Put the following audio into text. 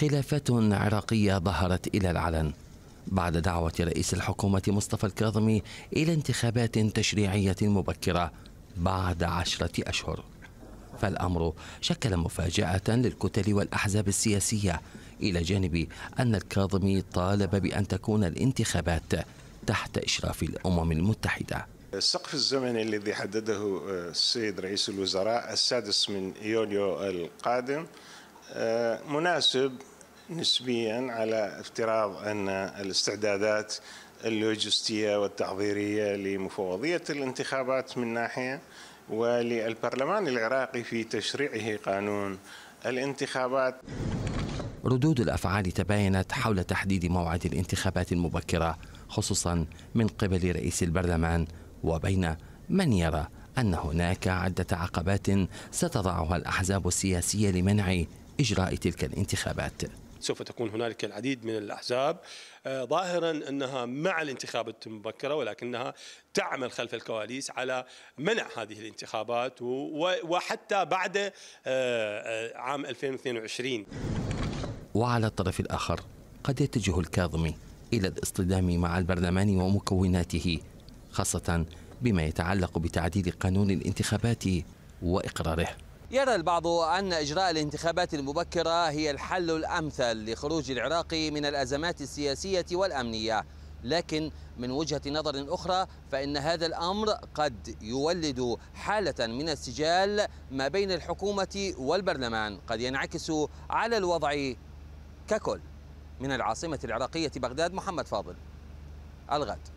خلافات عراقية ظهرت إلى العلن بعد دعوة رئيس الحكومة مصطفى الكاظمي إلى انتخابات تشريعية مبكرة بعد عشرة أشهر فالأمر شكل مفاجأة للكتل والأحزاب السياسية إلى جانب أن الكاظمي طالب بأن تكون الانتخابات تحت إشراف الأمم المتحدة السقف الزمني الذي حدده آه، السيد رئيس الوزراء السادس من يوليو القادم آه، مناسب نسبيا على افتراض ان الاستعدادات اللوجستيه والتحضيريه لمفوضيه الانتخابات من ناحيه وللبرلمان العراقي في تشريعه قانون الانتخابات ردود الافعال تباينت حول تحديد موعد الانتخابات المبكره خصوصا من قبل رئيس البرلمان وبين من يرى ان هناك عده عقبات ستضعها الاحزاب السياسيه لمنع إجراء تلك الانتخابات سوف تكون هنالك العديد من الاحزاب آه، ظاهرا انها مع الانتخابات المبكره ولكنها تعمل خلف الكواليس على منع هذه الانتخابات وحتى بعد آه، آه، عام 2022 وعلى الطرف الاخر قد يتجه الكاظمي الى الاصطدام مع البرلمان ومكوناته خاصه بما يتعلق بتعديل قانون الانتخابات واقراره يرى البعض أن إجراء الانتخابات المبكرة هي الحل الأمثل لخروج العراق من الأزمات السياسية والأمنية لكن من وجهة نظر أخرى فإن هذا الأمر قد يولد حالة من السجال ما بين الحكومة والبرلمان قد ينعكس على الوضع ككل من العاصمة العراقية بغداد محمد فاضل الغد